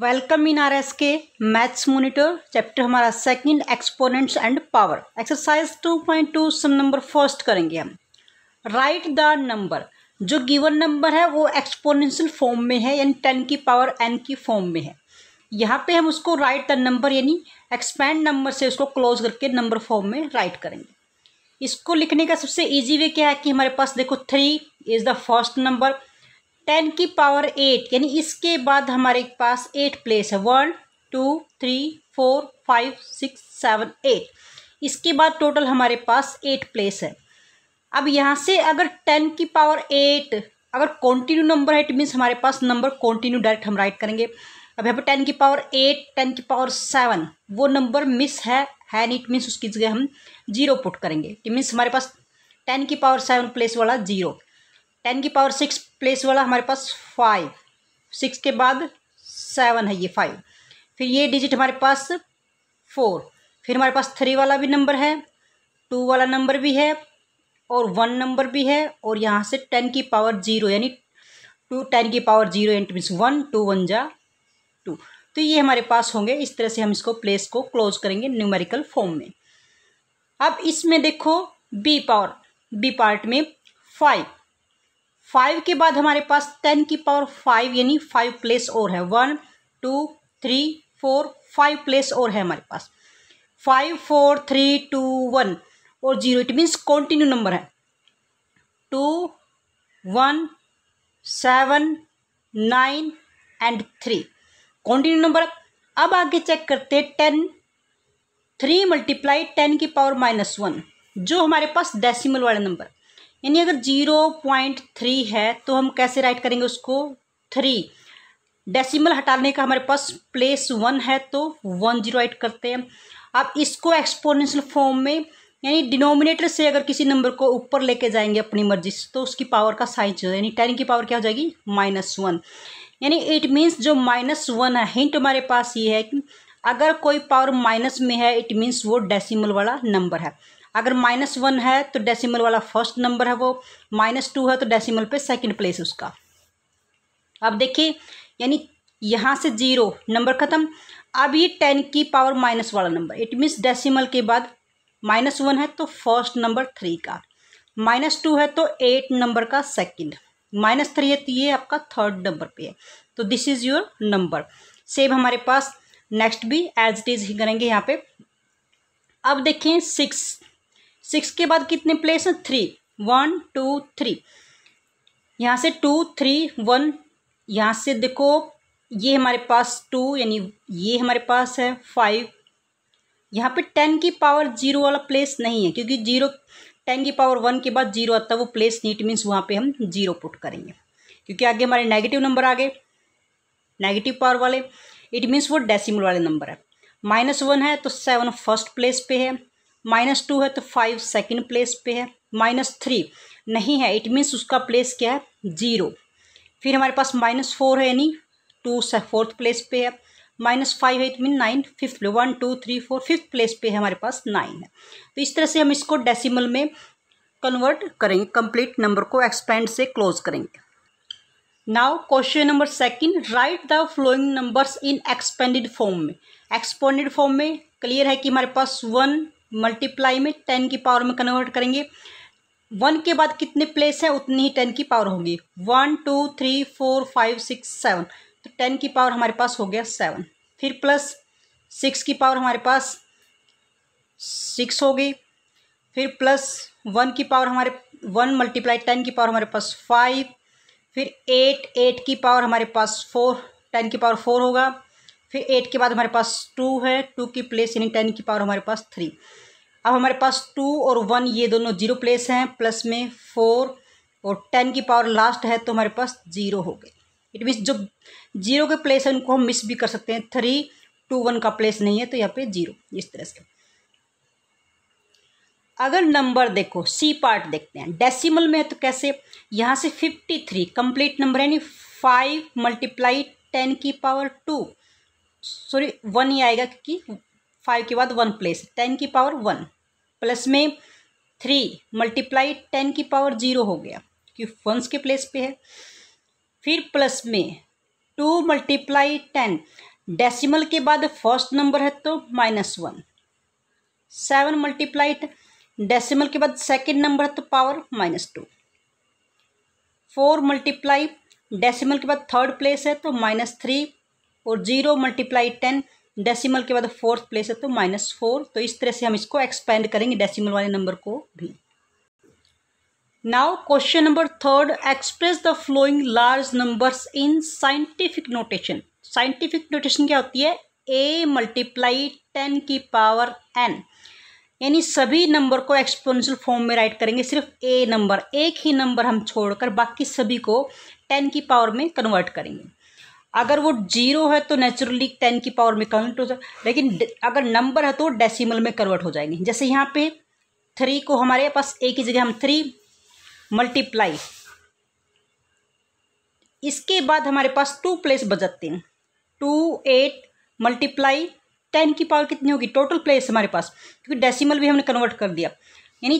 welcome in R S K maths monitor chapter हमारा second exponents and power exercise 2.2 some number first करेंगे हम write the number जो given number है वो exponential form में है यानी टेन की पावर एन की फॉर्म में है यहाँ पे हम उसको राइट द नंबर यानी एक्सपैंड नंबर से उसको क्लोज करके नंबर फॉर्म में राइट करेंगे इसको लिखने का सबसे ईजी वे क्या है कि हमारे पास देखो three is the first number ten की पावर एट यानी इसके बाद हमारे पास एट प्लेस है one two three four five six seven eight इसके बाद टोटल हमारे पास एट प्लेस है अब यहाँ से अगर टेन की पावर एट अगर कॉन्टिन्यू नंबर है इट मीन्स हमारे पास नंबर कॉन्टिन्यू डायरेक्ट हम राइट करेंगे अब यहाँ पर टेन की पावर एट टेन की पावर सेवन वो नंबर मिस है है नहीं इट मीन्स उसकी जगह हम जीरो पुट करेंगे इट मीन्स हमारे पास टेन की पावर सेवन प्लेस वाला जीरो टेन की पावर सिक्स प्लेस वाला हमारे पास फाइव सिक्स के बाद सेवन है ये फाइव फिर ये डिजिट हमारे पास फोर फिर हमारे पास थ्री वाला भी नंबर है टू वाला नंबर भी है और वन नंबर भी है और यहाँ से टेन की पावर जीरो यानी टू टेन की power zero and means one two one जा टू तो ये हमारे पास होंगे इस तरह से हम इसको प्लेस को क्लोज करेंगे न्यूमेरिकल फॉर्म में अब इसमें देखो बी पावर बी पार्ट में फाइव फाइव के बाद हमारे पास टेन की पावर फाइव यानी फाइव प्लेस और है one two three four five place और है हमारे पास five four three two one और zero it means continue number है two one seven nine and three continue number अब आगे चेक करते हैं टेन थ्री मल्टीप्लाई टेन की पावर माइनस वन जो हमारे पास डेसिमल वाला नंबर यानी अगर जीरो पॉइंट थ्री है तो हम कैसे राइट करेंगे उसको थ्री डेसिमल हटाने का हमारे पास प्लेस वन है तो वन जीरो राइट करते हैं अब इसको एक्सपोनेंशियल फॉर्म में यानी डिनोमिनेटर से अगर किसी नंबर को ऊपर लेके जाएंगे अपनी मर्जी से तो उसकी पावर का साइज जो यानी टेन की पावर क्या हो जाएगी माइनस वन यानी इट मीन्स जो माइनस वन है हिंट हमारे पास ये है कि अगर कोई पावर माइनस में है इट मीन्स वो डेसिमल वाला नंबर है अगर माइनस वन है तो डेसिमल वाला फर्स्ट नंबर है वो माइनस टू है तो डेसिमल पे सेकंड प्लेस उसका अब देखिए यानी यहाँ से जीरो नंबर ख़त्म अब ये टेन की पावर माइनस वाला नंबर इट मीन्स डेसिमल के बाद माइनस वन है तो फर्स्ट नंबर थ्री का माइनस टू है तो एट नंबर का सेकंड माइनस थ्री है तो ये आपका थर्ड नंबर पे है तो this is your number same हमारे पास नेक्स्ट भी एज इट इज़ ही करेंगे यहाँ पे अब देखें सिक्स सिक्स के बाद कितने प्लेस हैं थ्री वन टू थ्री यहाँ से टू थ्री वन यहाँ से देखो ये हमारे पास टू यानी ये हमारे पास है फाइव यहाँ पे टेन की पावर जीरो वाला प्लेस नहीं है क्योंकि जीरो टेन की पावर वन के बाद जीरो आता है वो प्लेस नीट मीन्स वहाँ पे हम जीरो पुट करेंगे क्योंकि आगे हमारे नेगेटिव नंबर आ गए नेगेटिव पावर वाले इट मीन्स वो डेसिमल वाले नंबर है माइनस वन है तो सेवन फर्स्ट प्लेस पे है माइनस टू है तो फाइव सेकेंड प्लेस पे है माइनस थ्री नहीं है इट मीन्स उसका प्लेस क्या है जीरो फिर हमारे पास माइनस फोर है यानी टू से फोर्थ प्लेस पे है माइनस फाइव है it mean nine fifth one two three four fifth place पे है हमारे पास नाइन है तो इस तरह से हम इसको डेसिमल में कन्वर्ट करेंगे कंप्लीट नंबर को एक्सपेंड से क्लोज करेंगे now question number second write the following numbers in expanded form में एक्सपेंडेड फॉर्म में क्लियर है कि हमारे पास वन मल्टीप्लाई में टेन की पावर में कन्वर्ट करेंगे वन के बाद कितने प्लेस हैं उतनी ही टेन की पावर होगी one two three four five six seven तो टेन की पावर हमारे पास हो गया सेवन फिर प्लस सिक्स की पावर हमारे पास सिक्स हो गई फिर प्लस वन की पावर हमारे वन मल्टीप्लाई टेन की पावर हमारे पास फाइव फिर एट एट की पावर हमारे पास फोर टेन की पावर फोर होगा फिर एट के बाद हमारे पास टू है टू की प्लेस यानी टेन की पावर हमारे पास थ्री अब हमारे पास टू और वन ये दोनों जीरो प्लेस हैं प्लस में फोर और टेन की पावर लास्ट है तो हमारे पास जीरो हो गए इट मीन्स जो जीरो के प्लेस है उनको हम मिस भी कर सकते हैं थ्री टू वन का प्लेस नहीं है तो यहाँ पे जीरो इस तरह से अगर नंबर देखो सी पार्ट देखते हैं डेसिमल में है तो कैसे यहाँ से फिफ्टी थ्री कंप्लीट नंबर है यानी फाइव मल्टीप्लाई टेन की पावर टू सॉरी वन ही आएगा क्योंकि फाइव के बाद वन प्लेस टेन की पावर वन प्लस में थ्री मल्टीप्लाई टेन की पावर जीरो हो गया क्योंकि वंस के प्लेस पे है फिर प्लस में टू मल्टीप्लाई टेन डेसिमल के बाद फर्स्ट नंबर है तो minus one seven multiply decimal के बाद सेकंड नंबर है तो power minus two four multiply decimal के बाद थर्ड प्लेस है तो माइनस थ्री और जीरो मल्टीप्लाई टेन डेसीमल के बाद फोर्थ प्लेस है तो माइनस फोर तो इस तरह से हम इसको एक्सपेंड करेंगे डेसीमल वाले नंबर को भी now question number third express the following large numbers in scientific notation scientific notation क्या होती है ए मल्टीप्लाई टेन की पावर एन यानी सभी नंबर को एक्सपोनेंशियल फॉर्म में राइट करेंगे सिर्फ ए नंबर एक ही नंबर हम छोड़कर बाकी सभी को टेन की पावर में कन्वर्ट करेंगे अगर वो जीरो है तो नेचुरली टेन की पावर में कन्वर्ट हो जाए लेकिन अगर नंबर है तो डेसिमल में कन्वर्ट हो जाएंगे जैसे यहाँ पे थ्री को हमारे पास एक ही जगह हम थ्री मल्टीप्लाई इसके बाद हमारे पास टू प्लेस बच जाते हैं टू एट मल्टीप्लाई टेन की पावर कितनी होगी टोटल प्लेस हमारे पास क्योंकि डेसिमल भी हमने कन्वर्ट कर दिया यानी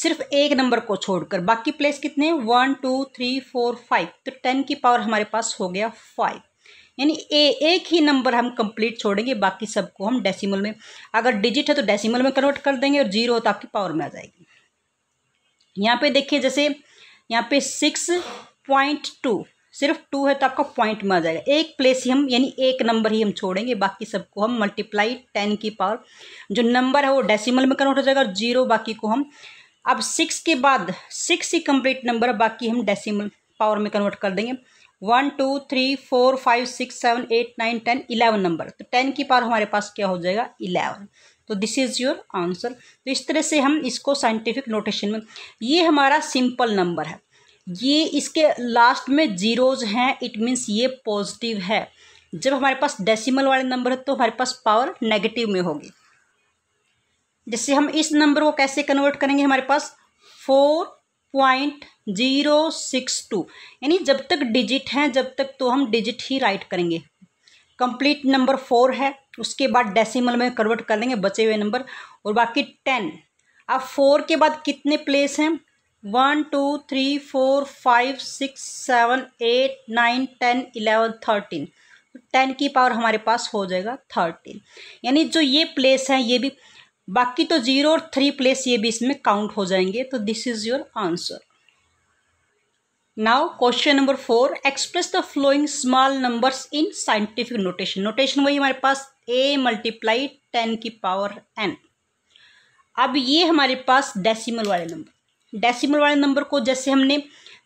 सिर्फ एक नंबर को छोड़कर बाकी प्लेस कितने one two three four five तो टेन की पावर हमारे पास हो गया फाइव यानी ए एक ही नंबर हम कंप्लीट छोड़ेंगे बाकी सबको हम डेसिमल में अगर डिजिट है तो डेसिमल में कन्वर्ट कर देंगे और जीरो हो तो आपकी पावर में आ जाएगी यहाँ पे देखिए जैसे यहाँ पे सिक्स पॉइंट टू सिर्फ टू है तो आपका पॉइंट में आ जाएगा एक प्लेस ही हम यानी एक नंबर ही हम छोड़ेंगे बाकी सबको हम मल्टीप्लाई टेन की पावर जो नंबर है वो डेसीमल में कन्वर्ट हो जाएगा और जीरो बाकी को हम अब सिक्स के बाद सिक्स ही कम्प्लीट नंबर बाकी हम डेसीमल पावर में कन्वर्ट कर देंगे one two three four five six seven eight nine ten eleven number तो टेन की पावर हमारे पास क्या हो जाएगा इलेवन तो दिस इज़ योर आंसर तो इस तरह से हम इसको साइंटिफिक नोटेशन में ये हमारा सिंपल नंबर है ये इसके लास्ट में जीरोज हैं इट मीन्स ये पॉजिटिव है जब हमारे पास डेसिमल वाले नंबर है तो हमारे पास पावर नेगेटिव में होगी जैसे हम इस नंबर को कैसे कन्वर्ट करेंगे हमारे पास four point zero six two यानी जब तक डिजिट हैं जब तक तो हम डिजिट ही राइट करेंगे कंप्लीट नंबर फोर है उसके बाद डेसिमल में कन्वर्ट कर लेंगे बचे हुए नंबर और बाकी टेन अब फोर के बाद कितने प्लेस हैं one two three four five six seven eight nine ten eleven thirteen तो टेन की पावर हमारे पास हो जाएगा थर्टीन यानी जो ये प्लेस हैं ये भी बाकी तो जीरो और थ्री प्लेस ये भी इसमें काउंट हो जाएंगे तो this is your answer now question number four express the following small number in scientific notation notation वही हमारे पास ए मल्टीप्लाई टेन की पावर एन अब ये हमारे पास डेसिमल वाले नंबर डेसिमल वाले नंबर को जैसे हमने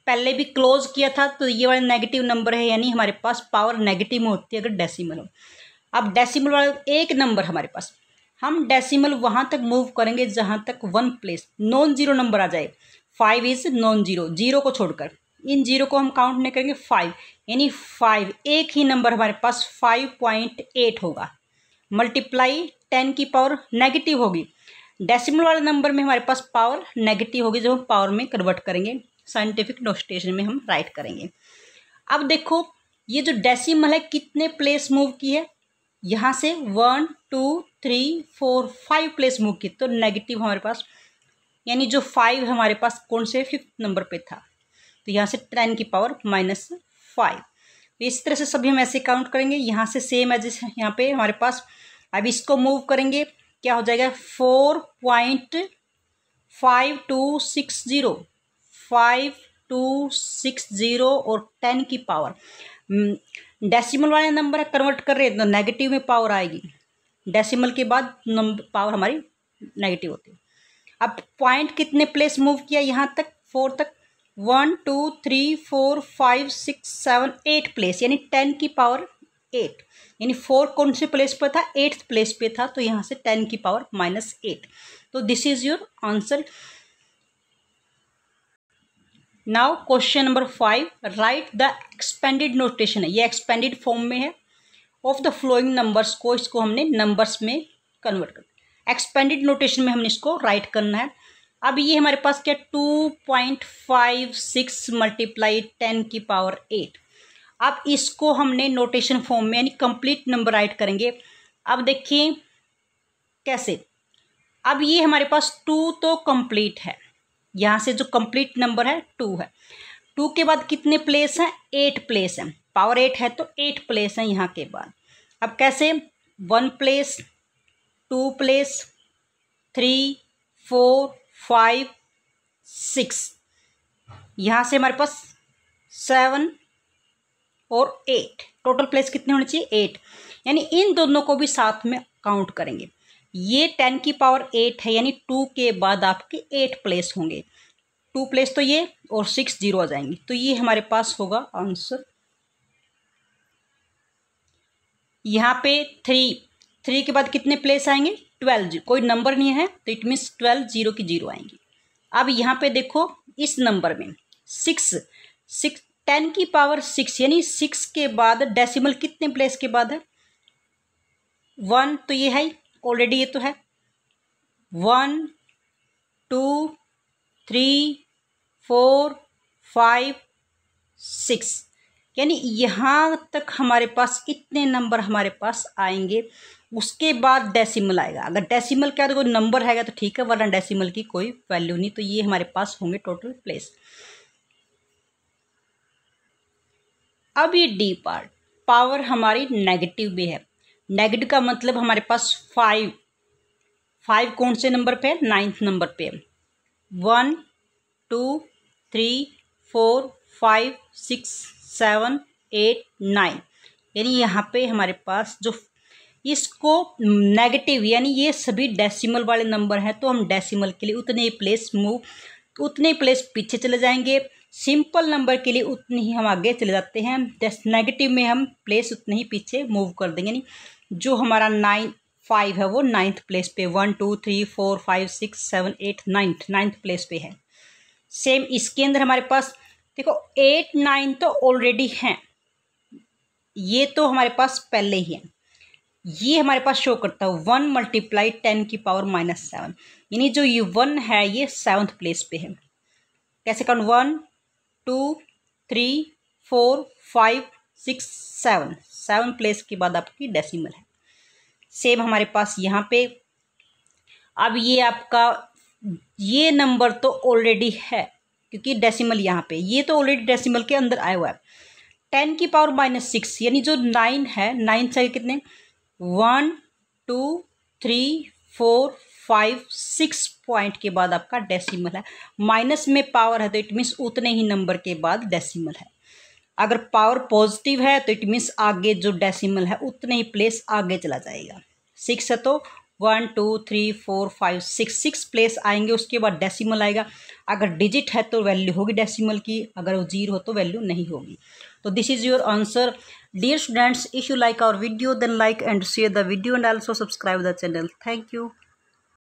पहले भी क्लोज किया था तो ये वाला नेगेटिव नंबर है यानी हमारे पास पावर नेगेटिव में होती है अगर डेसिमल हो अब डेसिमल वाला एक नंबर हमारे पास हम डेसिमल वहाँ तक मूव करेंगे जहाँ तक one place non zero number आ जाए five is non zero zero को छोड़कर इन जीरो को हम काउंट नहीं करेंगे फाइव यानी फाइव एक ही नंबर हमारे पास फाइव पॉइंट एट होगा मल्टीप्लाई टेन की पावर नेगेटिव होगी डेसिमल वाले नंबर में हमारे पास पावर नेगेटिव होगी जो हम पावर में कन्वर्ट करेंगे साइंटिफिक नोटेशन में हम राइट करेंगे अब देखो ये जो डेसिमल है कितने प्लेस मूव की है यहाँ से one two three four five place move की तो नेगेटिव हमारे पास यानी जो फाइव हमारे पास कौन से फिफ्थ नंबर पे था तो यहाँ से टेन की पावर माइनस फाइव तो इस तरह से सभी हम ऐसे काउंट करेंगे यहाँ से सेम है जैसे यहाँ पे हमारे पास अब इसको मूव करेंगे क्या हो जाएगा four point five two six zero five two six zero और टेन की पावर डेसिमल हम्म, वाले नंबर कन्वर्ट कर रहे हैं तो नेगेटिव में पावर आएगी डेसिमल के बाद नंबर पावर हमारी नेगेटिव होती है अब पॉइंट कितने प्लेस मूव किया यहाँ तक फोर तक one two three four five six seven eight place यानी टेन की पावर एट यानी फोर कौन से प्लेस पर था एट्थ प्लेस पे था तो यहाँ से टेन की पावर माइनस एट तो this is your answer now question number five write the expanded notation है ये एक्सपेंडेड फॉर्म में है ऑफ द फ्लोइंग नंबर्स को इसको हमने नंबर्स में कन्वर्ट करना एक्सपेंडेड नोटेशन में हमने इसको राइट करना है अब ये हमारे पास क्या two point five six multiply ten की पावर एट अब इसको हमने नोटेशन फॉर्म में यानी कंप्लीट नंबर राइट करेंगे अब देखिए कैसे अब ये हमारे पास टू तो कंप्लीट है यहाँ से जो कंप्लीट नंबर है टू है टू के बाद कितने प्लेस हैं एट प्लेस हैं पावर एट है तो एट प्लेस हैं यहाँ के बाद अब कैसे one place two place three four five six यहाँ से हमारे पास सेवन और एट टोटल प्लेस कितने होने चाहिए एट यानी इन दोनों को भी साथ में काउंट करेंगे ये टेन की पावर एट है यानी टू के बाद आपके एट प्लेस होंगे टू प्लेस तो ये और सिक्स जीरो आ जाएंगे तो ये हमारे पास होगा आंसर यहाँ पे थ्री थ्री के बाद कितने प्लेस आएंगे ट्वेल्व कोई नंबर नहीं है तो इट मीन्स ट्वेल्व जीरो की जीरो आएंगी अब यहाँ पे देखो इस नंबर में सिक्स सिक्स टेन की पावर सिक्स यानी सिक्स के बाद डेसिमल कितने प्लेस के बाद है वन तो ये है ऑलरेडी ये तो है one two three four five six यानी यहाँ तक हमारे पास इतने नंबर हमारे पास आएंगे उसके बाद डेसिमल आएगा अगर डेसिमल क्या कोई नंबर आएगा तो ठीक है वरना डेसिमल की कोई वैल्यू नहीं तो ये हमारे पास होंगे टोटल प्लेस अब ये डी पार्ट पावर हमारी नेगेटिव भी है नेगेटिव का मतलब हमारे पास फाइव फाइव कौन से नंबर पे है नाइन्थ नंबर पे है one two three four five six seven eight nine यानी यहाँ पे हमारे पास जो इसको नेगेटिव यानी ये सभी डेसिमल वाले नंबर हैं तो हम डेसिमल के लिए उतने ही प्लेस मूव उतने ही प्लेस पीछे चले जाएंगे सिंपल नंबर के लिए उतने ही हम आगे चले जाते हैं नेगेटिव में हम प्लेस उतने ही पीछे मूव कर देंगे यानी जो हमारा नाइन फाइव है वो नाइन्थ प्लेस पे one two three four five six seven eight ninth ninth place पे है सेम इसके अंदर हमारे पास देखो एट नाइन तो ऑलरेडी हैं ये तो हमारे पास पहले ही है ये हमारे पास शो करता है वन मल्टीप्लाई टेन की पावर माइनस सेवन यानी जो ये वन है ये सेवन्थ प्लेस पे है कैसे count one two three four five six seven seven place के बाद आपकी डेसिमल है सेम हमारे पास यहाँ पे अब ये आपका ये नंबर तो ऑलरेडी है क्योंकि डेसिमल यहाँ पे ये तो ऑलरेडी डेसिमल के अंदर आया हुआ है टेन की पावर माइनस सिक्स यानी जो नाइन है नाइन से कितने one two three four five six point के बाद आपका डेसिमल है माइनस में पावर है तो इट मीन्स उतने ही नंबर के बाद डेसिमल है अगर पावर पॉजिटिव है तो इट मीन्स आगे जो डेसिमल है उतने ही प्लेस आगे चला जाएगा सिक्स है तो one two three four five six six place आएंगे उसके बाद डेसिमल आएगा अगर डिजिट है तो वैल्यू होगी डेसिमल की अगर वो जीरो हो तो वैल्यू नहीं होगी so this is your answer dear students if you like our video then like and share the video and also subscribe the channel thank you